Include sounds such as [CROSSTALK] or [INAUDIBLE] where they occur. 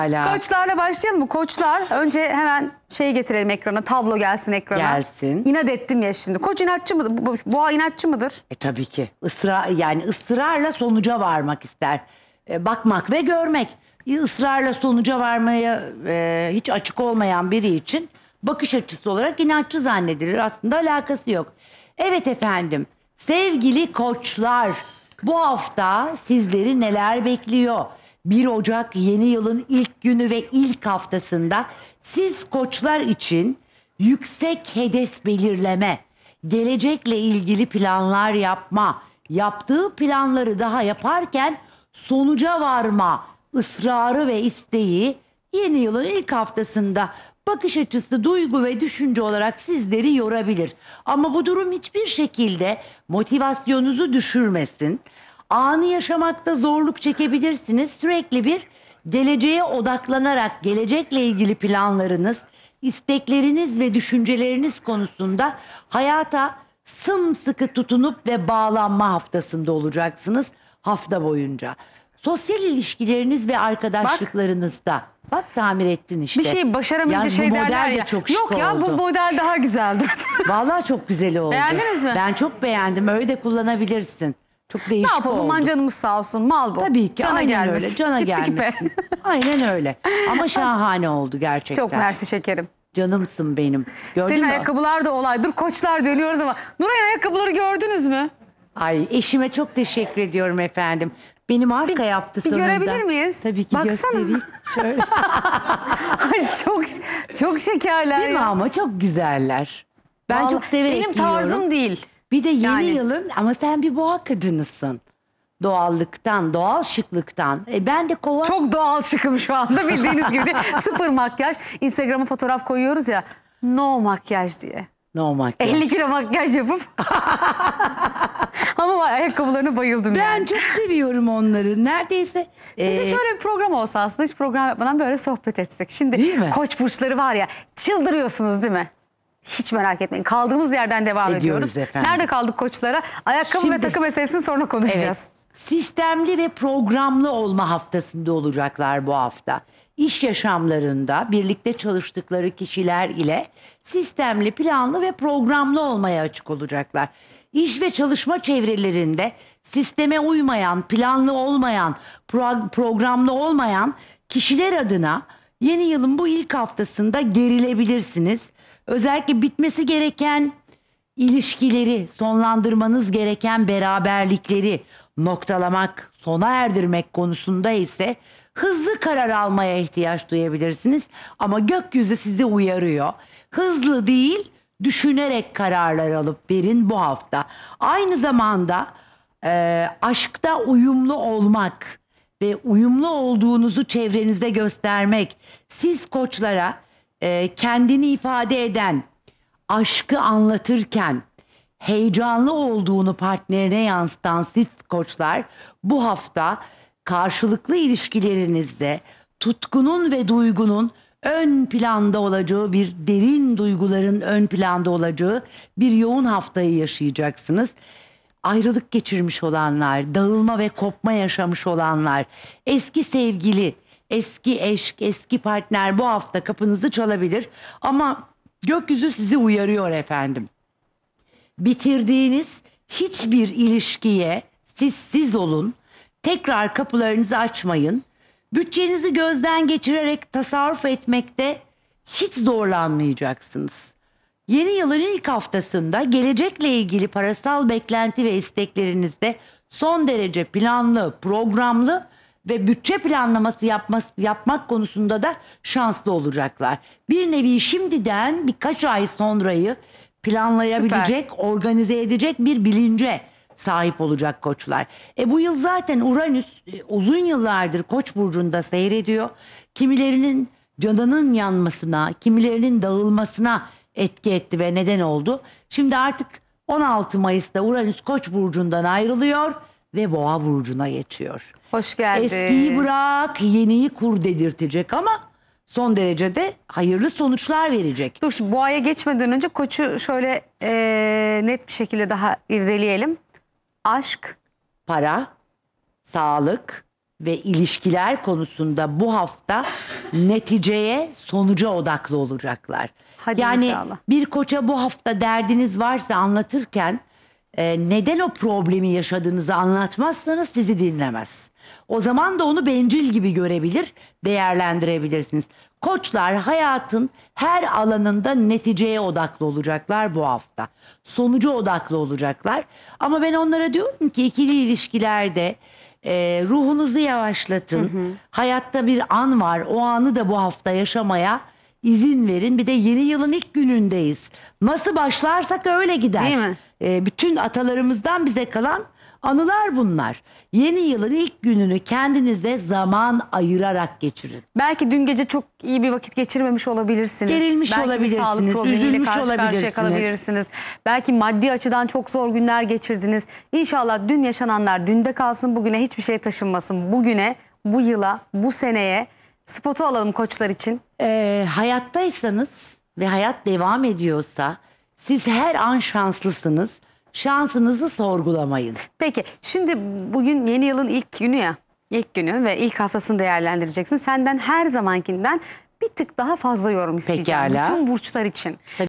Hala. Koçlarla başlayalım mı? Koçlar önce hemen şey getirelim ekrana. Tablo gelsin ekrana. Gelsin. İnat ettim ya şimdi. Koç inatçı mıdır? Bu- Boğa inatçı mıdır? E tabii ki. Isra yani ısrarla sonuca varmak ister. E, bakmak ve görmek. E, Israrla sonuca varmaya e, hiç açık olmayan biri için bakış açısı olarak inatçı zannedilir. Aslında alakası yok. Evet efendim. Sevgili koçlar, bu hafta sizleri neler bekliyor? 1 Ocak yeni yılın ilk günü ve ilk haftasında siz koçlar için yüksek hedef belirleme, gelecekle ilgili planlar yapma, yaptığı planları daha yaparken sonuca varma ısrarı ve isteği yeni yılın ilk haftasında bakış açısı, duygu ve düşünce olarak sizleri yorabilir. Ama bu durum hiçbir şekilde motivasyonunuzu düşürmesin. Anı yaşamakta zorluk çekebilirsiniz. Sürekli bir geleceğe odaklanarak gelecekle ilgili planlarınız, istekleriniz ve düşünceleriniz konusunda hayata sımsıkı tutunup ve bağlanma haftasında olacaksınız hafta boyunca. Sosyal ilişkileriniz ve arkadaşlıklarınızda. Bak, Bak tamir ettin işte. Bir şey başaramayınca yani şey derler ya. De çok Yok ya oldu. bu model daha güzeldi. [LAUGHS] Vallahi çok güzel oldu. Beğendiniz mi? Ben çok beğendim. Öyle de kullanabilirsin. Çok değişik Ne yapalım oldu. canımız sağ olsun mal bu. Tabii ki. Cana aynen gelmesin. öyle. Cana Gittik gelmesin. [LAUGHS] aynen öyle. Ama [LAUGHS] şahane oldu gerçekten. Çok mersi şekerim. Canımsın benim. Gördün Senin mü? ayakkabılar da olay. Dur koçlar dönüyoruz ama. Nuray ayakkabıları gördünüz mü? Ay eşime çok teşekkür ediyorum efendim. Benim arka yaptı Bir görebilir miyiz? Tabii ki Baksana. Şöyle. [LAUGHS] Ay çok çok şekerler Değil mi ama çok güzeller. Ben Vallahi çok severek Benim giyiyorum. tarzım değil. Bir de yeni yani... yılın ama sen bir boğa kadınısın. Doğallıktan, doğal şıklıktan. E ben de kova... Çok doğal şıkım şu anda bildiğiniz gibi. [LAUGHS] Sıfır makyaj. Instagram'a fotoğraf koyuyoruz ya. No makyaj diye. No makyaj. 50 [LAUGHS] kilo makyaj yapıp. [LAUGHS] Ama var ayakkabılarına bayıldım ben yani. çok seviyorum onları. Neredeyse. Bize e- şöyle bir program olsa aslında hiç program yapmadan böyle sohbet etsek. Şimdi koç burçları var ya çıldırıyorsunuz değil mi? Hiç merak etmeyin. Kaldığımız yerden devam Ediyoruz ediyoruz. efendim. Nerede kaldık koçlara? Ayakkabı ve takım takı meselesini sonra konuşacağız. Sistemli ve programlı olma haftasında olacaklar bu hafta. İş yaşamlarında birlikte çalıştıkları kişiler ile sistemli, planlı ve programlı olmaya açık olacaklar. İş ve çalışma çevrelerinde sisteme uymayan, planlı olmayan, pro- programlı olmayan kişiler adına yeni yılın bu ilk haftasında gerilebilirsiniz. Özellikle bitmesi gereken ilişkileri, sonlandırmanız gereken beraberlikleri noktalamak, sona erdirmek konusunda ise hızlı karar almaya ihtiyaç duyabilirsiniz. Ama gökyüzü sizi uyarıyor. Hızlı değil, düşünerek kararlar alıp verin bu hafta. Aynı zamanda e, aşkta uyumlu olmak ve uyumlu olduğunuzu çevrenizde göstermek. Siz koçlara e, kendini ifade eden, aşkı anlatırken heyecanlı olduğunu partnerine yansıtan siz koçlar bu hafta karşılıklı ilişkilerinizde tutkunun ve duygunun ön planda olacağı bir derin duyguların ön planda olacağı bir yoğun haftayı yaşayacaksınız. Ayrılık geçirmiş olanlar, dağılma ve kopma yaşamış olanlar, eski sevgili, eski eş, eski partner bu hafta kapınızı çalabilir. Ama gökyüzü sizi uyarıyor efendim. Bitirdiğiniz hiçbir ilişkiye siz siz olun. Tekrar kapılarınızı açmayın. Bütçenizi gözden geçirerek tasarruf etmekte hiç zorlanmayacaksınız. Yeni yılın ilk haftasında gelecekle ilgili parasal beklenti ve isteklerinizde son derece planlı, programlı ve bütçe planlaması yapması, yapmak konusunda da şanslı olacaklar. Bir nevi şimdiden birkaç ay sonrayı planlayabilecek, Süper. organize edecek bir bilince sahip olacak koçlar. E bu yıl zaten Uranüs e, uzun yıllardır Koç burcunda seyrediyor. Kimilerinin canının yanmasına, kimilerinin dağılmasına etki etti ve neden oldu. Şimdi artık 16 Mayıs'ta Uranüs Koç burcundan ayrılıyor ve boğa burcuna geçiyor. Hoş geldin. Eskiyi bırak, yeniyi kur dedirtecek ama son derece de hayırlı sonuçlar verecek. Dur boğaya geçmeden önce koçu şöyle e, net bir şekilde daha irdeleyelim. Aşk, Para, sağlık ve ilişkiler konusunda bu hafta neticeye, sonuca odaklı olacaklar. Hadi yani inşallah. bir koça bu hafta derdiniz varsa anlatırken ee, neden o problemi yaşadığınızı anlatmazsanız sizi dinlemez. O zaman da onu bencil gibi görebilir, değerlendirebilirsiniz. Koçlar hayatın her alanında neticeye odaklı olacaklar bu hafta. Sonuca odaklı olacaklar. Ama ben onlara diyorum ki ikili ilişkilerde e, ruhunuzu yavaşlatın. Hı hı. Hayatta bir an var. O anı da bu hafta yaşamaya izin verin. Bir de yeni yılın ilk günündeyiz. Nasıl başlarsak öyle gider. Değil mi? e, bütün atalarımızdan bize kalan anılar bunlar. Yeni yılın ilk gününü kendinize zaman ayırarak geçirin. Belki dün gece çok iyi bir vakit geçirmemiş olabilirsiniz. Gerilmiş Belki bir olabilirsiniz, sağlık problemiyle üzülmüş karşıya kalabilirsiniz. Belki maddi açıdan çok zor günler geçirdiniz. İnşallah dün yaşananlar dünde kalsın, bugüne hiçbir şey taşınmasın. Bugüne, bu yıla, bu seneye spotu alalım koçlar için. Ee, hayattaysanız ve hayat devam ediyorsa siz her an şanslısınız. Şansınızı sorgulamayın. Peki şimdi bugün yeni yılın ilk günü ya. İlk günü ve ilk haftasını değerlendireceksin. Senden her zamankinden bir tık daha fazla yorum isteyeceğim. Pekala. Bütün burçlar için. Tabii.